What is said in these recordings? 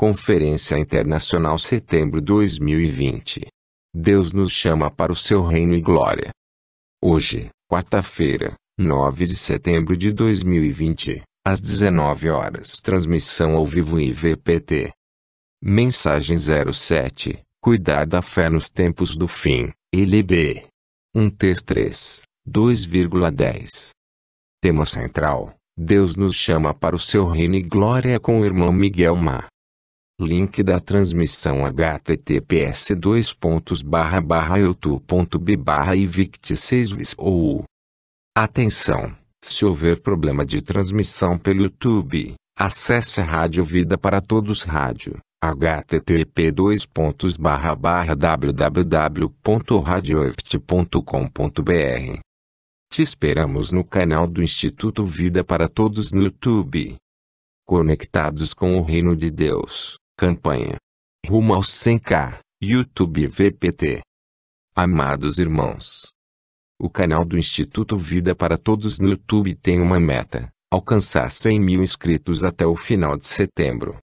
Conferência Internacional Setembro 2020. Deus nos chama para o seu reino e glória. Hoje, quarta-feira, 9 de setembro de 2020, às 19 horas, transmissão ao vivo IVPT. Mensagem 07: Cuidar da fé nos tempos do fim, LB. 1 t 3, 2,10. Tema central: Deus nos chama para o seu reino e glória com o irmão Miguel Ma. Link da transmissão https dois pontos barra barra youtube.b barra ou Atenção! Se houver problema de transmissão pelo YouTube, acesse Rádio Vida para Todos Rádio http dois pontos barra barra Te esperamos no canal do Instituto Vida para Todos no YouTube. Conectados com o Reino de Deus. Campanha. Rumo aos 100k. YouTube VPT. Amados irmãos. O canal do Instituto Vida para Todos no YouTube tem uma meta: alcançar 100 mil inscritos até o final de setembro.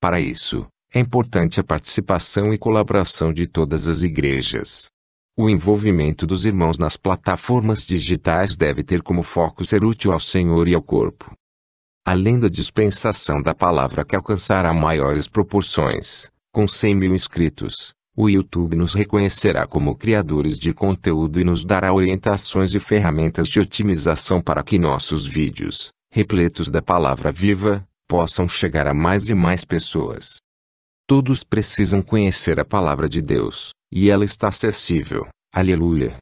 Para isso, é importante a participação e colaboração de todas as igrejas. O envolvimento dos irmãos nas plataformas digitais deve ter como foco ser útil ao Senhor e ao corpo além da dispensação da palavra que alcançará maiores proporções, com 100 mil inscritos, o YouTube nos reconhecerá como criadores de conteúdo e nos dará orientações e ferramentas de otimização para que nossos vídeos, repletos da palavra viva, possam chegar a mais e mais pessoas. Todos precisam conhecer a palavra de Deus, e ela está acessível. Aleluia!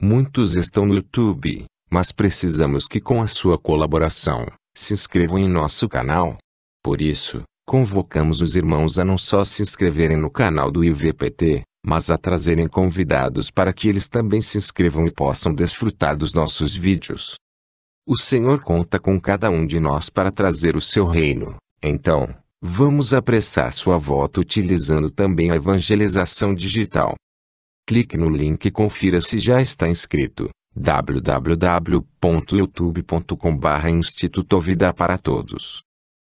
Muitos estão no YouTube, mas precisamos que com a sua colaboração, se inscrevam em nosso canal. Por isso, convocamos os irmãos a não só se inscreverem no canal do IVPT, mas a trazerem convidados para que eles também se inscrevam e possam desfrutar dos nossos vídeos. O Senhor conta com cada um de nós para trazer o seu reino. Então, vamos apressar sua volta utilizando também a evangelização digital. Clique no link e confira se já está inscrito www.youtube.com/instituto Vida para Todos